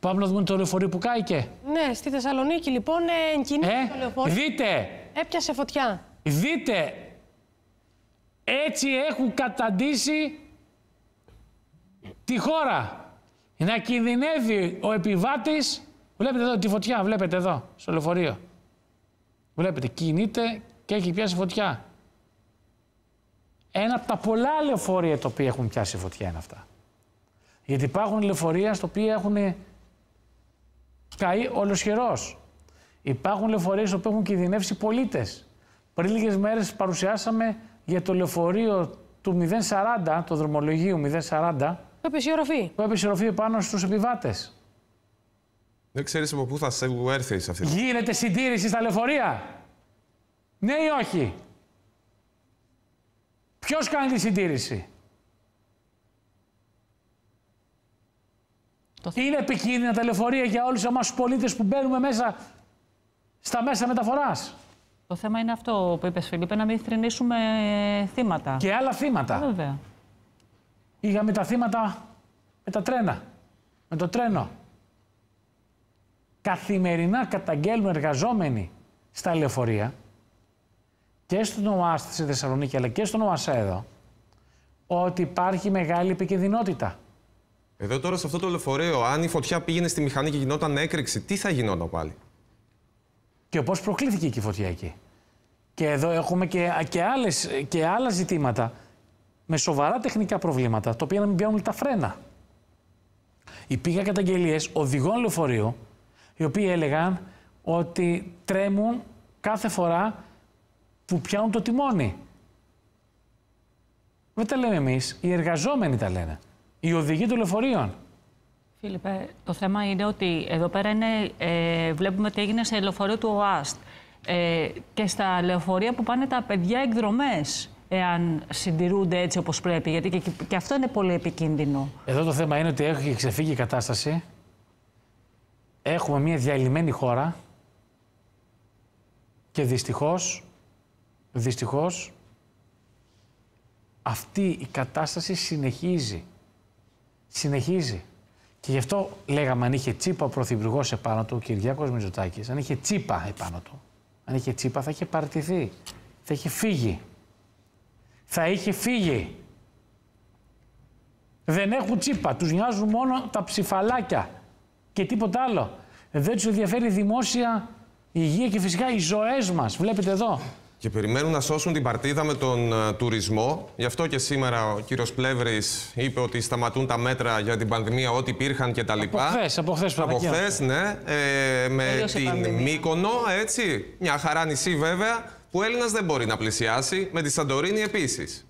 Πάμε να δούμε το λεωφορείο που κάηκε. Ναι, στη Θεσσαλονίκη λοιπόν εγκίνησε το λεωφορείο. Δείτε! Έπιασε φωτιά. Δείτε! Έτσι έχουν καταντήσει τη χώρα. Να κινδυνεύει ο επιβάτης. Βλέπετε εδώ τη φωτιά, βλέπετε εδώ, στο λεωφορείο. Βλέπετε, κινείται και έχει πιάσει φωτιά. Ένα από τα πολλά λεωφορεία τα οποία έχουν πιάσει φωτιά είναι αυτά. Γιατί υπάρχουν λεωφορεία στα οποία έχουν καεί ολοσχερό. Υπάρχουν λεωφορείες που έχουν κινδυνεύσει πολίτες. Πριν λίγες μέρες παρουσιάσαμε για το λεωφορείο του 040, το δρομολογίο, 040. Που έπεσε η Που πάνω στους επιβάτες. Δεν ξέρεις από πού θα σε έρθει αυτή. Γίνεται συντήρηση στα λεωφορεία. Ναι ή όχι. Ποιος κάνει τη συντήρηση. Είναι επικίνδυνα τα λεωφορεία για όλους εμάς τους πολίτες που μπαίνουμε μέσα στα μέσα μεταφοράς. Το θέμα είναι αυτό που είπες, Φιλίππ, να μην θρυνήσουμε ε, θύματα. Και άλλα θύματα. Βέβαια. Είχαμε τα θύματα με τα τρένα. Με το τρένο. Καθημερινά καταγγέλνουν εργαζόμενοι στα λεωφορεία και στον ΟΑΣΤ στη Θεσσαλονίκη αλλά και στον ΟΑΣΑ εδώ ότι υπάρχει μεγάλη επικινδυνότητα. Εδώ τώρα σε αυτό το λεωφορείο, αν η φωτιά πήγαινε στη μηχανή και γινόταν έκρηξη, τι θα γινόταν πάλι. Και πώς προκλήθηκε και η φωτιά εκεί. Και εδώ έχουμε και, και, άλλες, και άλλα ζητήματα με σοβαρά τεχνικά προβλήματα, τα οποία να μην πιάνουν τα φρένα. Υπήρχαν καταγγελίες οδηγών λεωφορείου, οι οποίοι έλεγαν ότι τρέμουν κάθε φορά που πιάνουν το τιμόνι. Δεν τα λέμε εμείς, οι εργαζόμενοι τα λένε. Η οδηγοί του λεωφορείων. Φίλιππε, το θέμα είναι ότι εδώ πέρα είναι, ε, βλέπουμε τι έγινε σε λεωφορείο του ΟΑΣΤ ε, και στα λεωφορεία που πάνε τα παιδιά εκδρομές εάν συντηρούνται έτσι όπως πρέπει, γιατί και, και αυτό είναι πολύ επικίνδυνο. Εδώ το θέμα είναι ότι έχει ξεφύγει η κατάσταση. Έχουμε μια διαλυμένη χώρα και δυστυχώς, δυστυχώς αυτή η κατάσταση συνεχίζει συνεχίζει. Και γι' αυτό λέγαμε αν είχε τσίπα ο Πρωθυπουργός επάνω του, ο Κυριάκος αν είχε τσίπα επάνω του, αν είχε τσίπα θα είχε παρτηθεί, Θα είχε φύγει. Θα είχε φύγει. Δεν έχουν τσίπα. Τους νοιάζουν μόνο τα ψηφαλάκια και τίποτα άλλο. Δεν τους ενδιαφέρει η δημόσια υγεία και φυσικά οι ζωές μας. Βλέπετε εδώ και περιμένουν να σώσουν την παρτίδα με τον ε, τουρισμό. Γι' αυτό και σήμερα ο κύριος Πλεύρης είπε ότι σταματούν τα μέτρα για την πανδημία, ό,τι υπήρχαν κτλ. Από χθες, από χθες Από χθες, ναι. Ε, με την πανδημία. Μύκονο, έτσι. Μια χαρά νησί βέβαια, που Έλληνας δεν μπορεί να πλησιάσει. Με τη Σαντορίνη επίσης.